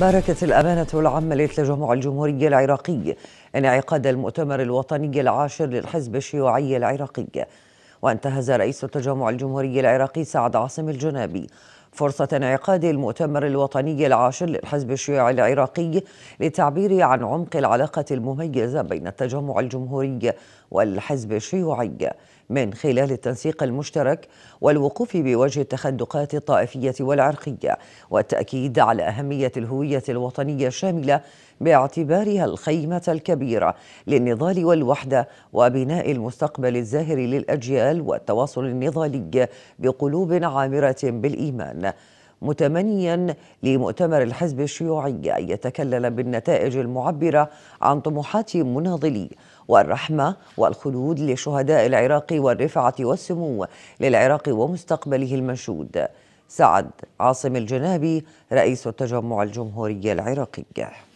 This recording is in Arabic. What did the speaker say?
باركت الأمانة العامة للتجمع الجمهوري العراقي انعقاد المؤتمر الوطني العاشر للحزب الشيوعي العراقي وانتهز رئيس التجمع الجمهوري العراقي سعد عاصم الجنابي فرصة انعقاد المؤتمر الوطني العاشر للحزب الشيوعي العراقي للتعبير عن عمق العلاقة المميزة بين التجمع الجمهوري والحزب الشيوعي من خلال التنسيق المشترك والوقوف بوجه التخندقات الطائفية والعرقية والتأكيد على أهمية الهوية الوطنية الشاملة باعتبارها الخيمة الكبيرة للنضال والوحدة وبناء المستقبل الزاهر للأجيال والتواصل النضالي بقلوب عامرة بالإيمان متمنيا لمؤتمر الحزب الشيوعي أن يتكلل بالنتائج المعبرة عن طموحات مناضلي والرحمة والخلود لشهداء العراق والرفعة والسمو للعراق ومستقبله المنشود سعد عاصم الجنابي رئيس التجمع الجمهوري العراقي